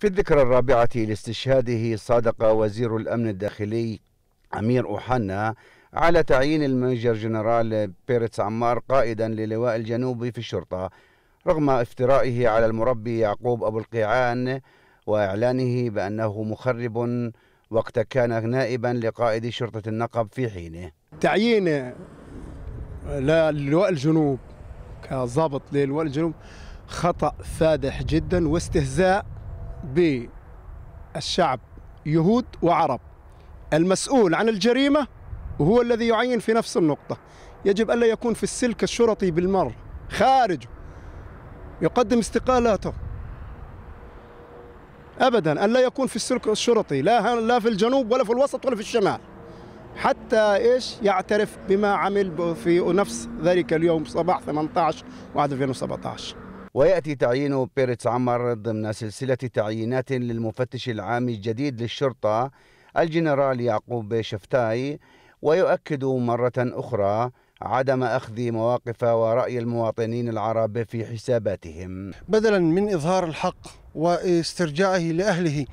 في الذكرى الرابعة لاستشهاده صادق وزير الأمن الداخلي أمير أوحنا على تعيين الميجر جنرال بيرتس عمار قائدا للواء الجنوبي في الشرطة رغم افترائه على المربي يعقوب أبو القيعان وإعلانه بأنه مخرب وقت كان نائبا لقائد شرطة النقب في حينه تعيين للواء الجنوب كضابط للواء الجنوب خطأ فادح جدا واستهزاء بالشعب يهود وعرب المسؤول عن الجريمة وهو الذي يعين في نفس النقطة يجب ألا يكون في السلك الشرطي بالمر خارج يقدم استقالاته ابدا ألا يكون في السلك الشرطي لا لا في الجنوب ولا في الوسط ولا في الشمال حتى ايش يعترف بما عمل في نفس ذلك اليوم صباح 18 واحد 2017 ويأتي تعيين بيرتس عمر ضمن سلسلة تعيينات للمفتش العام الجديد للشرطة الجنرال يعقوب شفتاي ويؤكد مرة أخرى عدم أخذ مواقف ورأي المواطنين العرب في حساباتهم بدلا من إظهار الحق واسترجاعه لأهله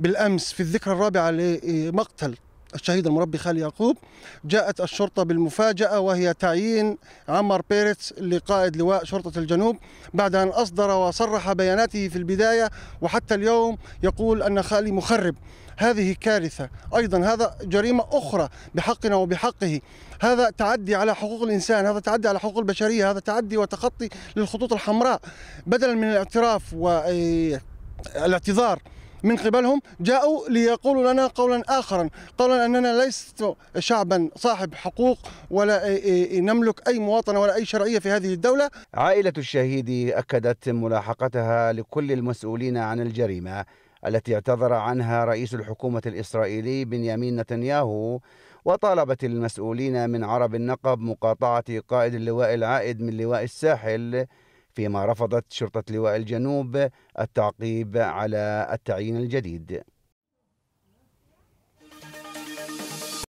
بالأمس في الذكرى الرابعة لمقتل الشهيد المربي خالي يعقوب جاءت الشرطة بالمفاجأة وهي تعيين عمر بيرتس لقائد لواء شرطة الجنوب بعد أن أصدر وصرح بياناته في البداية وحتى اليوم يقول أن خالي مخرب هذه كارثة أيضا هذا جريمة أخرى بحقنا وبحقه هذا تعدي على حقوق الإنسان هذا تعدي على حقوق البشرية هذا تعدي وتخطي للخطوط الحمراء بدلا من الاعتراف والاعتذار إيه، من قبلهم جاءوا ليقولوا لنا قولا آخرا قولا أننا لست شعبا صاحب حقوق ولا نملك أي مواطنة ولا أي شرعية في هذه الدولة عائلة الشهيد أكدت ملاحقتها لكل المسؤولين عن الجريمة التي اعتذر عنها رئيس الحكومة الإسرائيلي بنيامين نتنياهو وطالبت المسؤولين من عرب النقب مقاطعة قائد اللواء العائد من لواء الساحل فيما رفضت شرطة لواء الجنوب التعقيب على التعيين الجديد